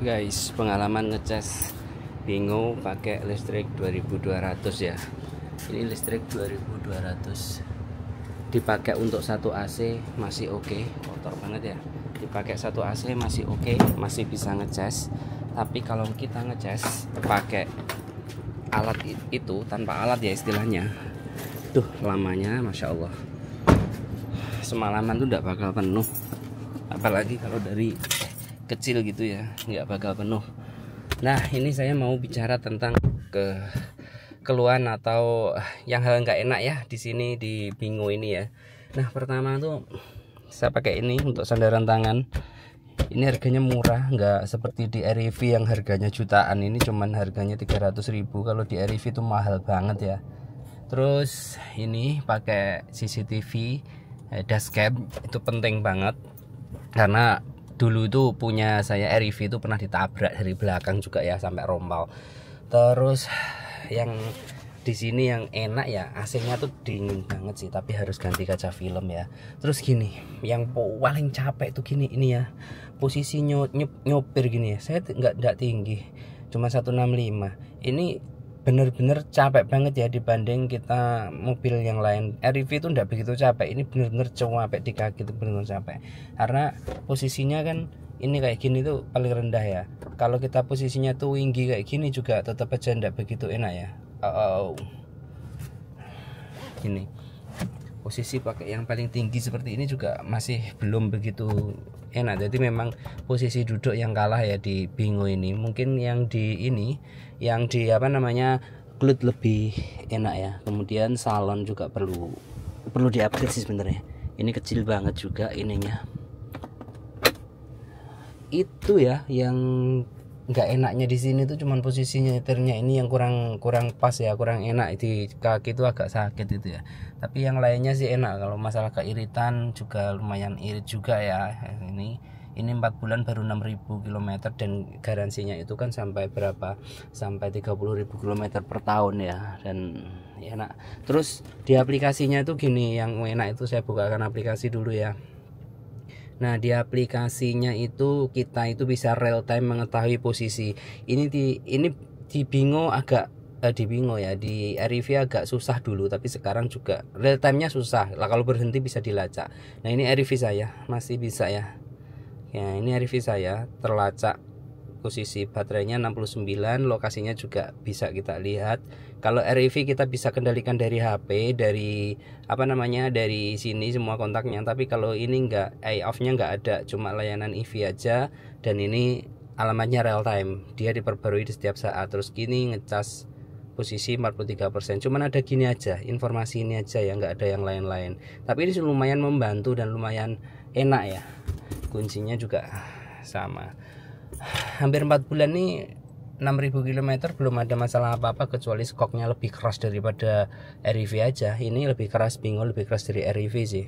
guys pengalaman ngecas bingo pakai listrik 2200 ya ini listrik 2200 dipakai untuk satu AC masih oke okay. kotor banget ya dipakai satu AC masih oke okay, masih bisa ngecas tapi kalau kita ngecas pakai alat itu tanpa alat ya istilahnya tuh lamanya Masya Allah semalaman tuh tidak bakal penuh apalagi kalau dari kecil gitu ya nggak bakal penuh nah ini saya mau bicara tentang ke keluhan atau yang hal nggak enak ya di sini di bingo ini ya nah pertama tuh saya pakai ini untuk sandaran tangan ini harganya murah nggak seperti di RIV e yang harganya jutaan ini cuman harganya 300 ribu kalau di RIV e itu mahal banget ya terus ini pakai CCTV eh, dashcam itu penting banget karena dulu itu punya saya RIV e itu pernah ditabrak dari belakang juga ya sampai rompal terus yang di sini yang enak ya AC-nya tuh dingin banget sih tapi harus ganti kaca film ya terus gini yang paling capek tuh gini ini ya posisi nyop, nyopir gini ya saya nggak tinggi cuma 165 ini bener-bener capek banget ya dibanding kita mobil yang lain RV e itu ndak begitu capek ini bener-bener capek di kaki itu bener-bener capek karena posisinya kan ini kayak gini tuh paling rendah ya kalau kita posisinya tuh tinggi kayak gini juga tetap aja ndak begitu enak ya oh, oh. oh. gini posisi pakai yang paling tinggi seperti ini juga masih belum begitu enak jadi memang posisi duduk yang kalah ya di bingo ini mungkin yang di ini yang di apa namanya glut lebih enak ya kemudian salon juga perlu perlu upgrade sih sebenarnya ini kecil banget juga ininya itu ya yang nggak enaknya di sini tuh cuman posisinya ternyata ini yang kurang kurang pas ya kurang enak di kaki itu agak sakit itu ya tapi yang lainnya sih enak kalau masalah keiritan juga lumayan irit juga ya ini ini 4 bulan baru 6000 km dan garansinya itu kan sampai berapa sampai 30000 km per tahun ya dan enak terus di aplikasinya itu gini yang enak itu saya bukakan aplikasi dulu ya Nah, di aplikasinya itu kita itu bisa real time mengetahui posisi. Ini di ini di Bingo agak eh, di Bingo ya, di RIV agak susah dulu tapi sekarang juga real time-nya susah. Lah kalau berhenti bisa dilacak. Nah, ini RIV saya, masih bisa ya. Ya, ini RIV saya terlacak posisi baterainya 69 lokasinya juga bisa kita lihat kalau REV kita bisa kendalikan dari HP dari apa namanya dari sini semua kontaknya tapi kalau ini enggak AI eh, off nya enggak ada cuma layanan EV aja dan ini alamatnya real time dia diperbarui di setiap saat terus gini ngecas posisi 43% cuman ada gini aja informasi ini aja ya enggak ada yang lain-lain tapi ini lumayan membantu dan lumayan enak ya kuncinya juga sama hampir 4 bulan nih 6000 km belum ada masalah apa-apa kecuali skoknya lebih keras daripada RIV e aja ini lebih keras bingung lebih keras dari RIV e sih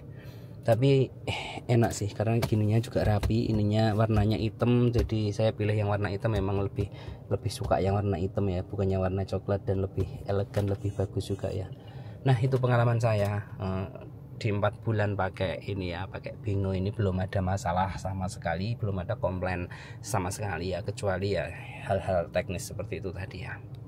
tapi eh, enak sih karena gininya juga rapi ininya warnanya hitam jadi saya pilih yang warna hitam memang lebih lebih suka yang warna hitam ya bukannya warna coklat dan lebih elegan lebih bagus juga ya nah itu pengalaman saya eh, di empat bulan pakai ini ya pakai bingo ini belum ada masalah sama sekali belum ada komplain sama sekali ya kecuali ya hal-hal teknis seperti itu tadi ya